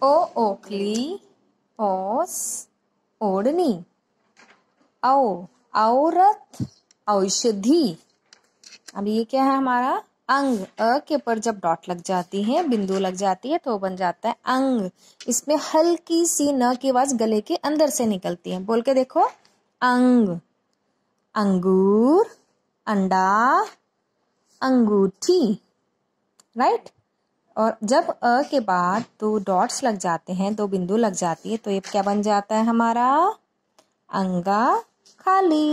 O Oakley, Os, ओढ़नी औ औरत औषधि अब ये क्या है हमारा अंग अ के ऊपर जब डॉट लग जाती है बिंदु लग जाती है तो बन जाता है अंग इसमें हल्की सी न की आवाज गले के अंदर से निकलती है बोल के देखो अंग अंगूर अंडा अंगूठी राइट और जब अ के बाद दो डॉट्स लग जाते हैं दो बिंदु लग जाती है तो ये क्या बन जाता है हमारा अंगा खाली